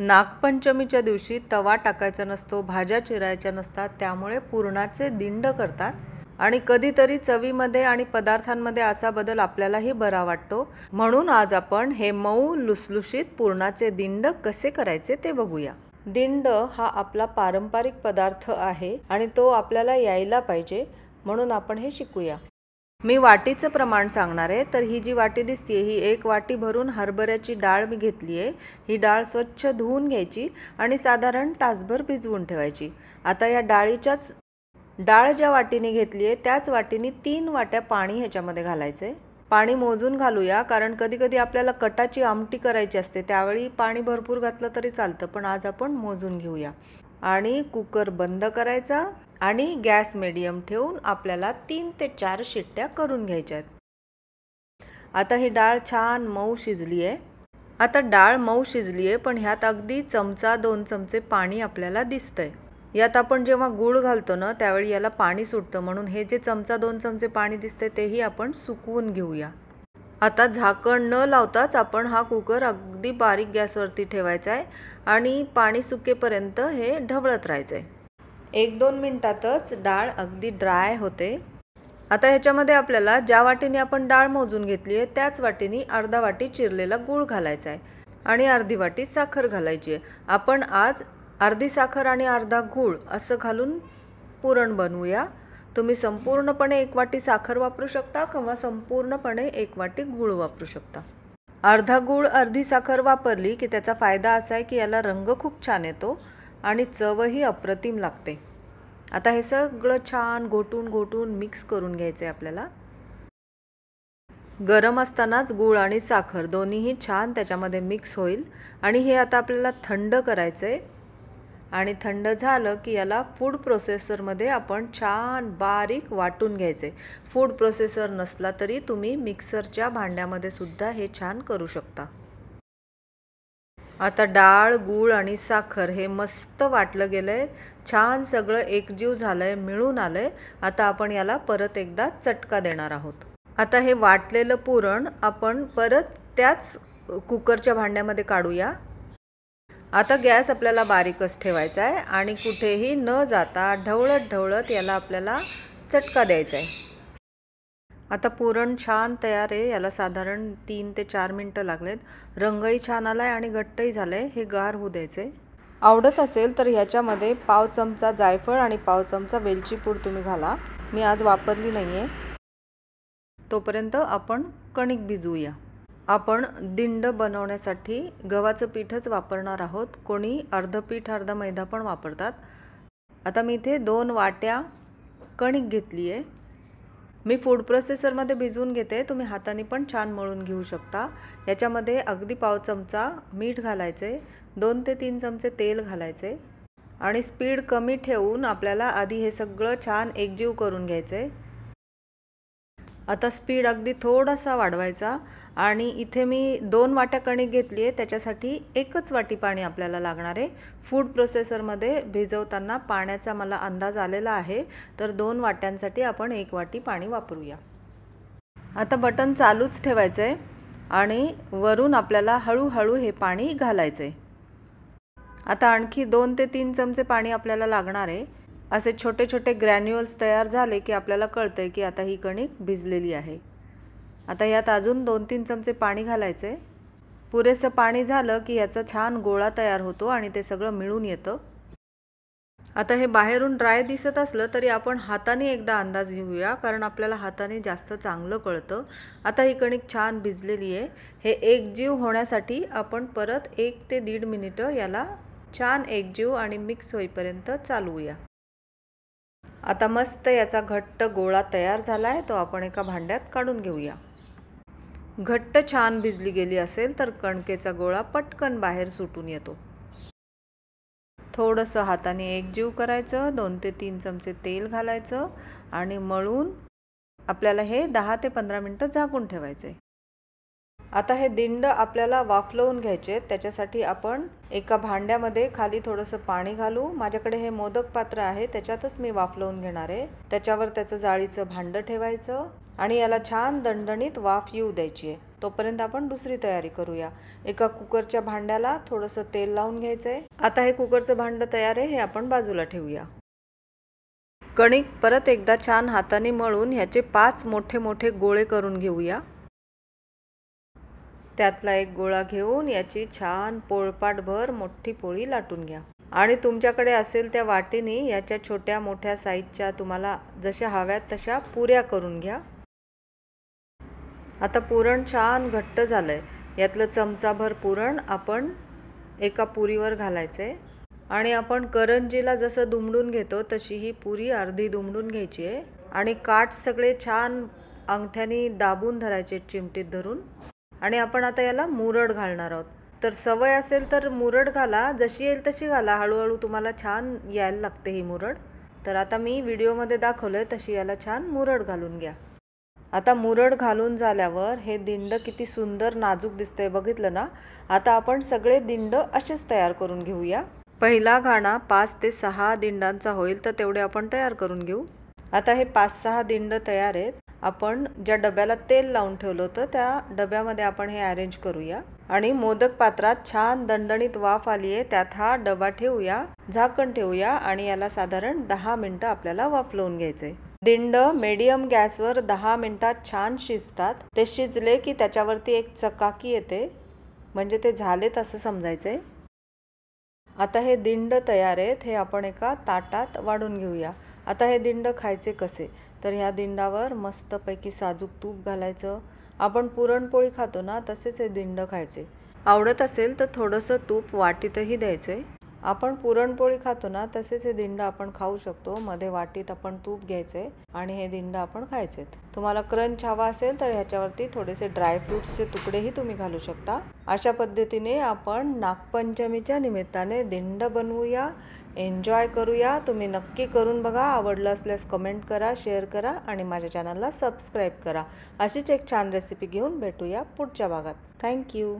नागपंचमीच्या दिवशी तवा टाकायचा नसतो भाज्या चिरायच्या नसतात त्यामुळे पुरणाचे दिंड करतात आणि कधीतरी चवीमध्ये आणि पदार्थांमध्ये असा बदल आपल्यालाही बरा वाटतो म्हणून आज आपण हे मऊ लुसलुशीत पुरणाचे दिंड कसे करायचे ते बघूया दिंड हा आपला पारंपरिक पदार्थ आहे आणि तो आपल्याला यायला पाहिजे म्हणून आपण हे शिकूया मी वाटीचं प्रमाण सांगणार आहे तर ही जी वाटी दिसते ही एक वाटी भरून हरभऱ्याची डाळ मी घेतली आहे ही डाळ स्वच्छ धुवून घ्यायची आणि साधारण तासभर भिजवून ठेवायची आता या डाळीच्याच डाळ ज्या वाटीने घेतली आहे त्याच वाटीने तीन वाट्या पाणी ह्याच्यामध्ये घालायचं आहे पाणी मोजून घालूया कारण कधीकधी आपल्याला कटाची आमटी करायची असते त्यावेळी पाणी भरपूर घातलं तरी चालतं पण आज आपण मोजून घेऊया आणि कुकर बंद करायचा आणि गॅस मिडियम ठेवून आपल्याला तीन ते चार शिट्ट्या करून घ्यायच्या आहेत आता ही डाळ छान मऊ शिजली आहे आता डाळ मऊ शिजली आहे पण ह्यात अगदी चमचा दोन चमचे पाणी आपल्याला दिसतंय यात आपण जेव्हा गूळ घालतो ना त्यावेळी याला पाणी सुटतं म्हणून हे जे चमचा दोन चमचे पाणी दिसते तेही आपण सुकवून घेऊया आता झाकण न लावताच आपण हा कुकर अगदी बारीक गॅसवरती ठेवायचा आहे आणि पाणी सुकेपर्यंत हे ढवळत राहायचं आहे एक दोन मिनटातच डाळ अगदी ड्राय होते आता ह्याच्यामध्ये आपल्याला ज्या वाटीने आपण डाळ मोजून घेतली आहे त्याच वाटीने अर्धा वाटी चिरलेला गूळ घालायचा आहे आणि अर्धी वाटी साखर घालायची आहे आपण आज अर्धी साखर आणि अर्धा गूळ असं घालून पुरण बनवूया तुम्ही संपूर्णपणे एक वाटी साखर वापरू शकता किंवा संपूर्णपणे एक वाटी गूळ वापरू शकता अर्धा गूळ अर्धी साखर वापरली की त्याचा फायदा असा आहे की याला रंग खूप छान येतो आणि चवही अप्रतिम लागते आता हे सगळं छान घोटून घोटून मिक्स करून घ्यायचं आहे आपल्याला गरम असतानाच गूळ आणि साखर दोन्हीही छान त्याच्यामध्ये मिक्स होईल आणि हे आता आपल्याला थंड करायचं आहे आणि थंड झालं की याला फूड प्रोसेसरमध्ये आपण छान बारीक वाटून घ्यायचे फूड प्रोसेसर नसला तरी तुम्ही मिक्सरच्या भांड्यामध्ये सुद्धा हे छान करू शकता आता डाळ गूळ आणि साखर हे मस्त वाटलं गेलं आहे छान सगळं एकजीव झालं आहे मिळून आलं आहे आता आपण याला परत एकदा चटका देणार आहोत आता हे वाटलेलं पुरण आपण परत त्याच कुकरच्या भांड्यामध्ये काढूया आता गॅस आपल्याला बारीकच ठेवायचा आहे आणि कुठेही न जाता ढवळत ढवळत याला आपल्याला चटका द्यायचा आहे आता पुरण छान तयार आहे याला साधारण तीन ते चार मिनटं लागलेत रंगही छान आला आहे आणि घट्टही झालं आहे हे गार होऊ द्यायचे आवडत असेल तर ह्याच्यामध्ये पाव चमचा जायफळ आणि पाव चमचा वेलची पूड तुम्ही घाला मी आज वापरली नाही आहे तोपर्यंत आपण कणिक भिजवूया आपण दिंड बनवण्यासाठी गव्हाचं पीठच वापरणार आहोत कोणी अर्ध पीठ अर्धा मैदा पण वापरतात आता मी इथे दोन वाट्या कणिक घेतली आहे मी फूड प्रोसेसरमध्ये भिजवून घेते तुम्ही हाताने पण छान मळून घेऊ शकता याच्यामध्ये अगदी पाव चमचा मीठ घालायचे दोन ते तीन चमचे तेल घालायचे आणि स्पीड कमी ठेवून आपल्याला आधी हे सगळं छान एकजीव करून घ्यायचं आहे आता स्पीड अगदी थोडासा वाढवायचा आणि इथे मी दोन वाट्या कणिक घेतली आहे त्याच्यासाठी एकच वाटी पाणी आपल्याला लागणार आहे फूड प्रोसेसरमध्ये भिजवताना पाण्याचा मला अंदाज आलेला आहे तर दोन वाट्यांसाठी आपण एक वाटी पाणी वापरूया आता बटन चालूच ठेवायचं आहे आणि वरून आपल्याला हळूहळू हे पाणी घालायचं आहे आता आणखी दोन ते तीन चमचे पाणी आपल्याला लागणार आहे असे छोटे छोटे ग्रॅन्युअल्स तयार झाले की आपल्याला कळतं की आता ही कणिक भिजलेली आहे आता यात अजून दोन तीन चमचे पाणी घालायचे पुरेसं पाणी झालं की याचा छान गोळा तयार होतो आणि ते सगळं मिळून येतं आता हे बाहेरून ड्राय दिसत असलं तरी आपण हाताने एकदा अंदाज घेऊया कारण आपल्याला हाताने जास्त चांगलं कळतं आता ही कणिक छान भिजलेली आहे हे एकजीव होण्यासाठी आपण परत एक ते दीड मिनिटं याला छान एकजीव आणि मिक्स होईपर्यंत चालवूया आता मस्त याचा घट्ट गोळा तयार झाला आहे तो आपण एका भांड्यात काढून घेऊया घट्ट छान भिजली गेली असेल तर कणकेचा गोळा पटकन बाहेर सुटून येतो थोडंसं हाताने जीव करायचं दोन ते तीन चमचे तेल घालायचं आणि मळून आपल्याला हे दहा ते पंधरा मिनटं झाकून ठेवायचं आहे आता हे दिंड आपल्याला वाफलवून घ्यायचे त्याच्यासाठी आपण एका भांड्यामध्ये खाली थोडंसं पाणी घालू माझ्याकडे हे मोदक पात्र आहे त्याच्यातच मी वाफलवून घेणार आहे त्याच्यावर त्याचं जाळीचं भांडं ठेवायचं आणि याला छान दणदणीत वाफ येऊ द्यायची आहे तोपर्यंत आपण दुसरी तयारी करूया एका कुकरच्या भांड्याला थोडंसं तेल लावून घ्यायचं आहे आता हे कुकरचं भांडं तयार आहे हे आपण बाजूला ठेवूया कणिक परत एकदा छान हाताने मळून ह्याचे पाच मोठे मोठे गोळे करून घेऊया त्यातला एक गोळा घेऊन याची छान पोळपाटभर मोठी पोळी लाटून घ्या आणि तुमच्याकडे असेल त्या वाटीने याच्या छोट्या मोठ्या साईजच्या तुम्हाला जशा हव्यात तशा पुऱ्या करून घ्या आता पुरण छान घट्ट झालं आहे यातलं चमचाभर पुरण आपण एका पुरीवर घालायचं आहे आणि आपण करंजीला जसं दुमडून घेतो तशी ही पुरी अर्धी दुमडून घ्यायची आहे आणि काठ सगळे छान अंगठ्याने दाबून धरायचे चिमटीत धरून आणि आपण आता याला मुरड घालणार आहोत तर सवय असेल तर मुरड घाला जशी येईल तशी घाला हळूहळू तुम्हाला छान यायला लागते ही मुरड तर आता मी व्हिडिओमध्ये दाखवलं तशी याला छान मुरड घालून घ्या आता मुरड घालून झाल्यावर हे दिंड किती सुंदर नाजूक दिसतंय बघितलं ना आता आपण सगळे दिंड असेच तयार करून घेऊया पहिला घाणा पाच ते सहा दिंडांचा होईल तर तेवढे आपण तयार करून घेऊ आता हे पाच सहा दिंड तयार आहेत आपण ज्या डब्याला तेल लावून ठेवलं होतं त्या डब्यामध्ये आपण हे अरेंज करूया आणि मोदक पात्रात छान दणदणीत वाफ आली आहे त्यात हा डबा ठेवूया झाकण ठेवूया आणि याला साधारण दहा मिनटं आपल्याला वाफ लावून घ्यायचे दिंड मीडियम गॅसवर दहा मिनटात छान शिजतात ते शिजले की त्याच्यावरती एक चकाकी येते म्हणजे ते झालेत असं समजायचंय आता हे दिंड तयार आहेत हे आपण एका ताटात वाढून घेऊया आता हे दिंड खायचे कसे तर ह्या दिंडावर मस्तपैकी साजूक तूप घालायचं आपण पुरणपोळी खातो ना तसेच हे दिंड खायचे आवडत असेल तर थोडंसं तूप वाटीतही द्यायचे आपण पुरणपोळी खातो ना तसेच हे दिंड आपण खाऊ शकतो मध्ये वाटीत आपण तूप घ्यायचे आणि हे दिंड आपण खायचे तुम्हाला क्रंच हवा असेल तर ह्याच्यावरती थोडेसे ड्रायफ्रुट्सचे तुकडेही तुम्ही घालू शकता अशा पद्धतीने आपण नागपंचमीच्या निमित्ताने दिंड बनवूया एन्जॉय करूया तुम्ही नक्की करून बघा आवडलं असल्यास कमेंट करा शेअर करा आणि माझ्या चॅनलला सबस्क्राईब करा अशीच एक छान रेसिपी घेऊन भेटूया पुढच्या भागात थँक्यू